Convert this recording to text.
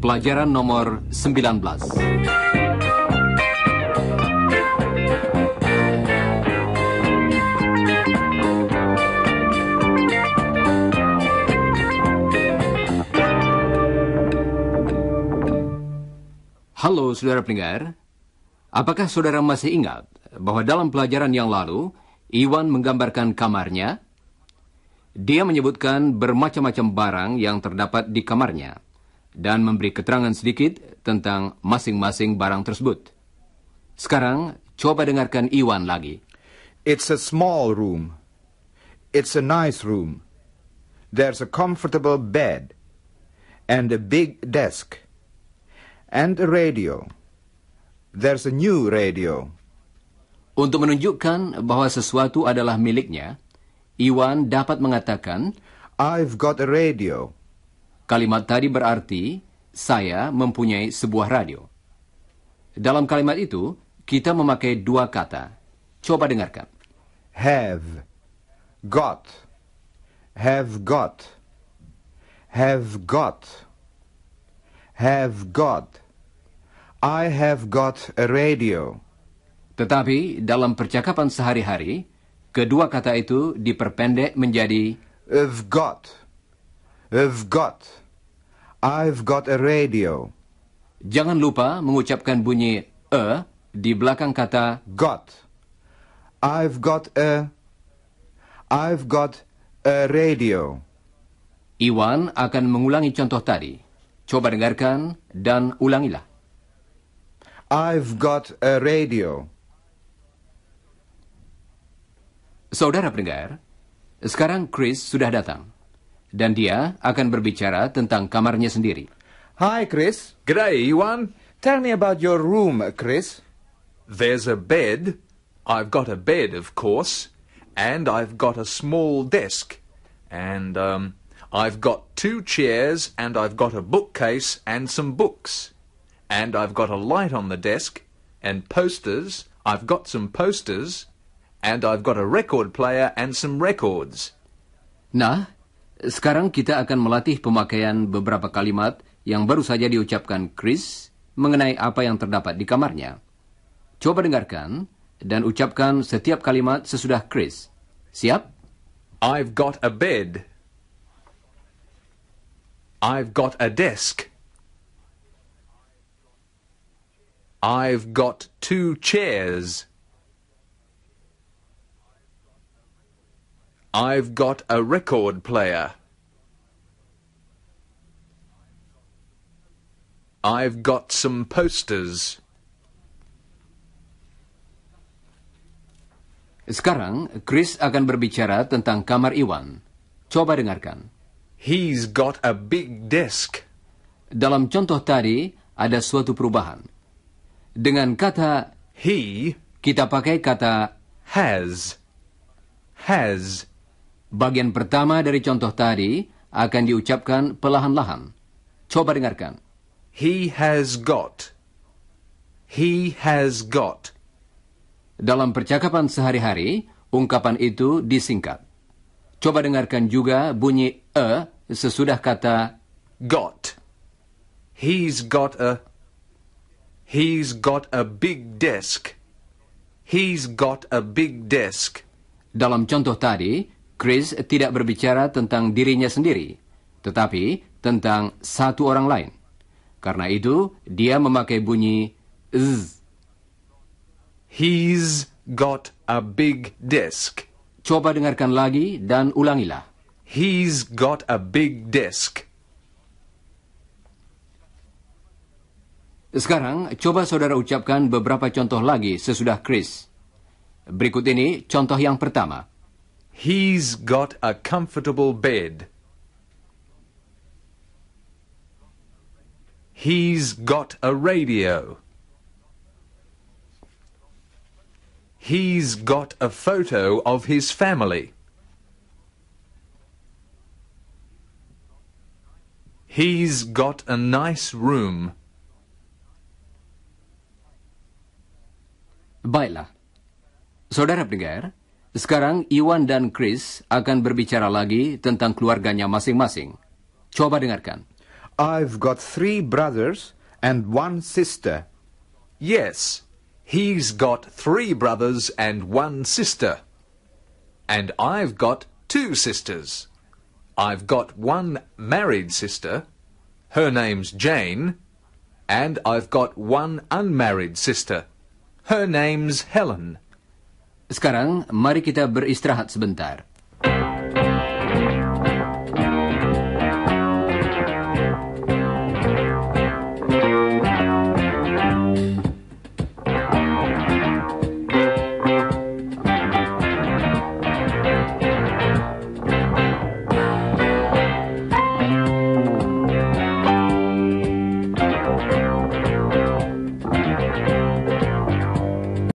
Pelajaran nomor 19 Halo saudara pendengar, Apakah saudara masih ingat bahwa dalam pelajaran yang lalu, Iwan menggambarkan kamarnya? Dia menyebutkan bermacam-macam barang yang terdapat di kamarnya dan memberi keterangan sedikit tentang masing-masing barang tersebut. Sekarang, coba dengarkan Iwan lagi. It's a small room. It's a nice room. There's a comfortable bed and a big desk and a radio there's a new radio. Untuk menunjukkan bahwa sesuatu adalah miliknya, Iwan dapat mengatakan, I've got a radio. Kalimat tadi berarti, saya mempunyai sebuah radio. Dalam kalimat itu, kita memakai dua kata. Coba dengarkan. Have, got, have got, have got, have got. I have got a radio. Tetapi dalam percakapan sehari-hari, kedua kata itu diperpendek menjadi I've got. I've got. I've got a radio. Jangan lupa mengucapkan bunyi e di belakang kata got. I've got a I've got a radio. Iwan akan mengulangi contoh tadi. Coba dengarkan dan ulangilah. I've got a radio. Saudara pendengar, sekarang Chris sudah datang. Dan dia akan berbicara tentang kamarnya sendiri. Hi, Chris. G'day, Iwan. Tell me about your room, Chris. There's a bed. I've got a bed, of course. And I've got a small desk. And, um, I've got two chairs and I've got a bookcase and some books and I've got a light on the desk, and posters, I've got some posters, and I've got a record player and some records. Nah, sekarang kita akan melatih pemakaian beberapa kalimat yang baru saja diucapkan Chris mengenai apa yang terdapat di kamarnya. Coba dengarkan dan ucapkan setiap kalimat sesudah Chris. Siap? I've got a bed. I've got a desk. I've got two chairs. I've got a record player. I've got some posters. Sekarang, Chris akan berbicara tentang kamar Iwan. Coba dengarkan. He's got a big desk. Dalam contoh tadi, ada suatu perubahan. Dengan kata he, kita pakai kata has. Has. Bagian pertama dari contoh tadi akan diucapkan pelan lahan Coba dengarkan. He has got. He has got. Dalam percakapan sehari-hari, ungkapan itu disingkat. Coba dengarkan juga bunyi e sesudah kata got. He's got a He's got a big desk. He's got a big desk. Dalam contoh tadi, Chris tidak berbicara tentang dirinya sendiri, tetapi tentang satu orang lain. Karena itu, dia memakai bunyi z. He's got a big desk. Coba dengarkan lagi dan ulangilah. He's got a big desk. Sekarang, coba saudara ucapkan beberapa contoh lagi sesudah Chris. Berikut ini contoh yang pertama. He's got a comfortable bed. He's got a radio. He's got a photo of his family. He's got a nice room. Baiklah. Saudara pendengar, sekarang Iwan dan Chris akan berbicara lagi tentang keluarganya masing-masing. Coba dengarkan. I've got three brothers and one sister. Yes, he's got three brothers and one sister. And I've got two sisters. I've got one married sister. Her name's Jane. And I've got one unmarried sister. Her name's Helen. Sekarang, mari kita beristirahat sebentar.